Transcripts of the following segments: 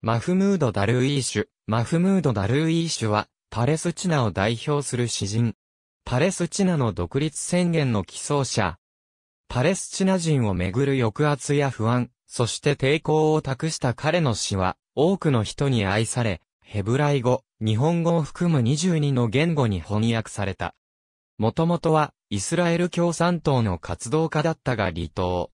マフムード・ダルーイーシュ。マフムード・ダルーイーシュは、パレスチナを代表する詩人。パレスチナの独立宣言の起草者。パレスチナ人をめぐる抑圧や不安、そして抵抗を託した彼の詩は、多くの人に愛され、ヘブライ語、日本語を含む22の言語に翻訳された。もともとは、イスラエル共産党の活動家だったが離党。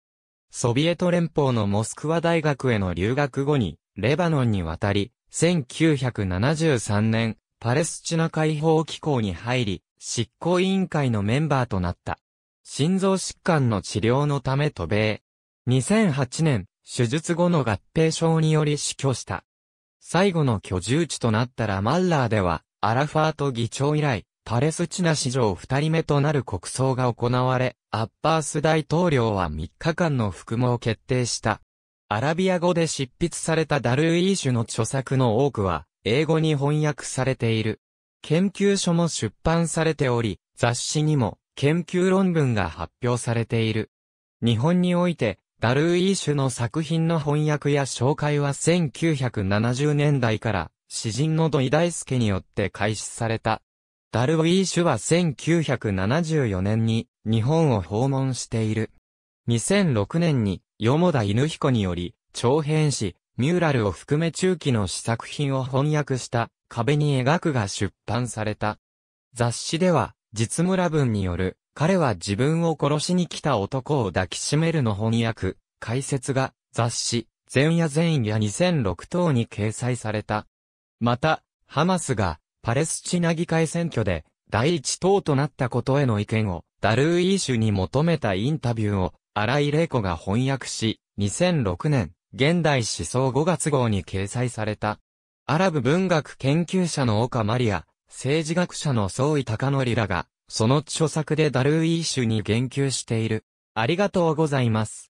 ソビエト連邦のモスクワ大学への留学後に、レバノンに渡り、1973年、パレスチナ解放機構に入り、執行委員会のメンバーとなった。心臓疾患の治療のため渡米。2008年、手術後の合併症により死去した。最後の居住地となったラマッラーでは、アラファート議長以来、パレスチナ史上二人目となる国葬が行われ、アッバース大統領は3日間の服務を決定した。アラビア語で執筆されたダルーイーシュの著作の多くは、英語に翻訳されている。研究書も出版されており、雑誌にも研究論文が発表されている。日本において、ダルーイーシュの作品の翻訳や紹介は1970年代から詩人の土井大輔によって開始された。ダルーイーシュは1974年に日本を訪問している。2006年によもだ犬彦により、長編誌、ミューラルを含め中期の試作品を翻訳した壁に描くが出版された。雑誌では、実村文による、彼は自分を殺しに来た男を抱きしめるの翻訳、解説が、雑誌、前夜前夜2006等に掲載された。また、ハマスが、パレスチナ議会選挙で、第一党となったことへの意見を、ダルーイーシュに求めたインタビューを、荒井玲子が翻訳し、2006年、現代思想5月号に掲載された。アラブ文学研究者の岡マリア、政治学者の総井隆則らが、その著作でダルーイーシュに言及している。ありがとうございます。